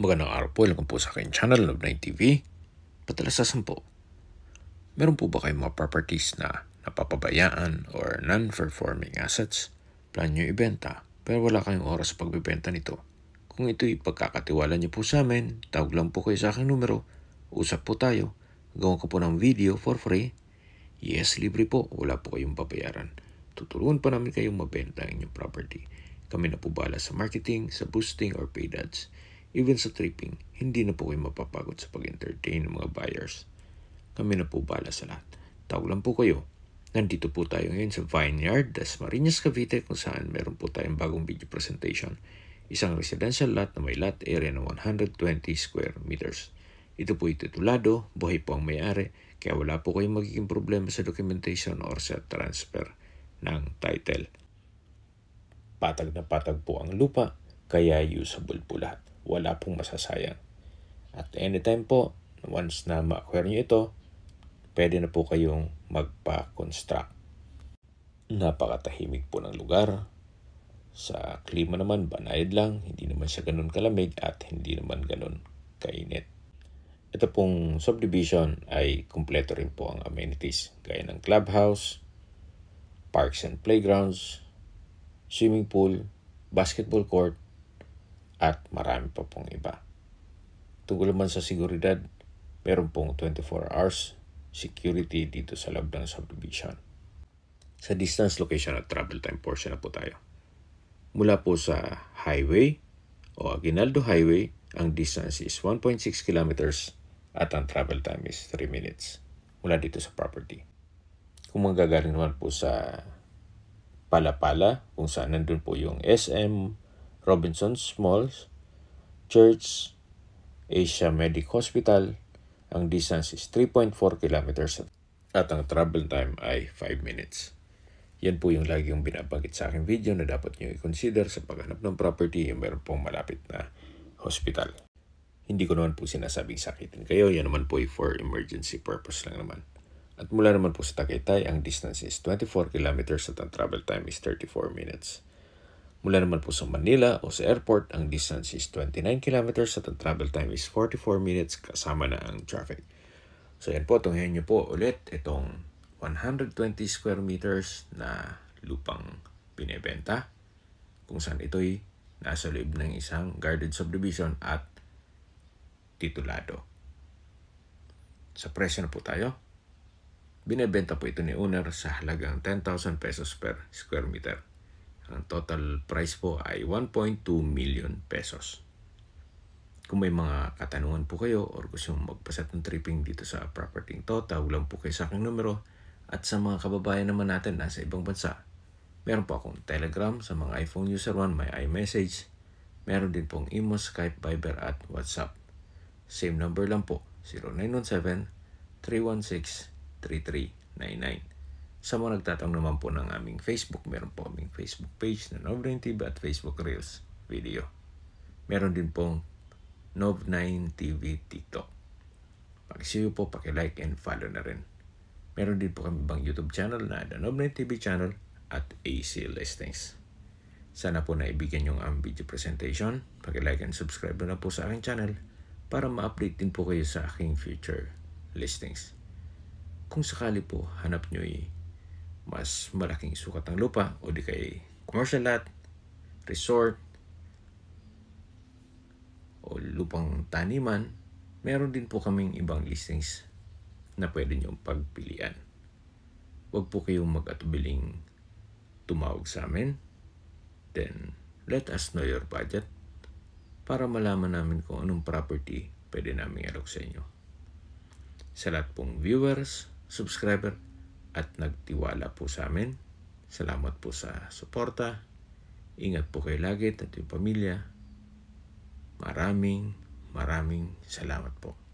Magandang araw po, ilang po sa akin channel, Love 9 TV. Patalas sa Meron po ba kayong mga properties na napapabayaan or non-performing assets? Plan nyo ibenta, pero wala kayong oras sa pagbibenta nito. Kung ito'y pagkakatiwala nyo po sa amin, tawag lang po kayo sa aking numero, usap po tayo, gawin ko po ng video for free. Yes, libre po, wala po kayong babayaran. Tutulungan pa namin kayong mabenta ang inyong property. Kami na po bala sa marketing, sa boosting, or paid ads. Even sa tripping, hindi na po kayo mapapagod sa pag-entertain ng mga buyers. Kami na po bala sa lahat. Tawag lang po kayo. Nandito po tayo ngayon sa Vineyard, Dasmariñas, Cavite kung saan meron po tayong bagong video presentation. Isang residential lot na may lot area na 120 square meters. Ito po ititulado, buhay po ang may-ari, kaya wala po kayong magiging problema sa documentation or sa transfer ng title. Patag na patag po ang lupa, kaya usable po lahat wala pong masasayang. At anytime po, once na ma-acquire nyo ito, pwede na po kayong magpa-construct. Napakatahimik po ng lugar. Sa klima naman, banayad lang. Hindi naman siya ganun kalamig at hindi naman ganun kainit. Ito pong subdivision ay kumpleto rin po ang amenities gaya ng clubhouse, parks and playgrounds, swimming pool, basketball court, at marami pa pong iba. Tungkol man sa seguridad, meron pong 24 hours security dito sa loob ng subdivision. Sa distance, location at travel time portion na po tayo. Mula po sa highway o Aguinaldo Highway, ang distance is 1.6 kilometers at ang travel time is 3 minutes mula dito sa property. Kung manggagaling naman po sa Palapala, kung saan nandun po yung SM, Robinson Smalls, Church, Asia Medic Hospital, ang distance is 3.4 kilometers at ang travel time ay 5 minutes. Yan po yung lagi yung binabanggit sa aking video na dapat nyo i-consider sa paghanap ng property yung meron pong malapit na hospital. Hindi ko naman po sinasabing sakitin kayo, yan naman po ay for emergency purpose lang naman. At mula naman po sa Tagaytay, ang distance is 24 kilometers at ang travel time is 34 minutes. Mula naman po sa Manila o sa airport, ang distance is 29 kilometers at ang travel time is 44 minutes kasama na ang traffic. So yan po, tunghayan nyo po ulit itong 120 square meters na lupang binebenta kung saan ito'y nasa loob ng isang guarded subdivision at titulado. Sa presyo na po tayo, binebenta po ito ni owner sa halagang 10,000 pesos per square meter. Ang total price po ay 1.2 million pesos. Kung may mga katanungan po kayo or gusto mong magpasat ng tripping dito sa property to, tawag lang po kayo sa aking numero at sa mga kababayan naman natin nasa ibang bansa. Meron po akong Telegram sa mga iPhone user one, may iMessage. Meron din pong Imo, Skype, Viber at WhatsApp. Same number lang po, 0917 316 3399. Sa mga nagtatanong naman po ng aming Facebook, meron po aming Facebook page na Nob9 TV at Facebook Reels video. Meron din pong Nob9 TV TikTok. Pakisuyo po, like and follow na rin. Meron din po kami bang YouTube channel na The Nob9 TV channel at AC Listings. Sana po naibigyan yung ang video presentation. Pag-like and subscribe na, po sa aking channel para ma-update din po kayo sa aking future listings. Kung sakali po, hanap nyo i- mas malaking sukat ng lupa o di kay commercial lot, resort, o lupang taniman, meron din po kaming ibang listings na pwede niyong pagpilian. Huwag po kayong mag-atubiling tumawag sa amin. Then, let us know your budget para malaman namin kung anong property pwede namin alok sa inyo. Sa lahat pong viewers, subscribers, at nagtiwala po sa amin. Salamat po sa suporta. Ingat po kayo lagi at yung pamilya. Maraming maraming salamat po.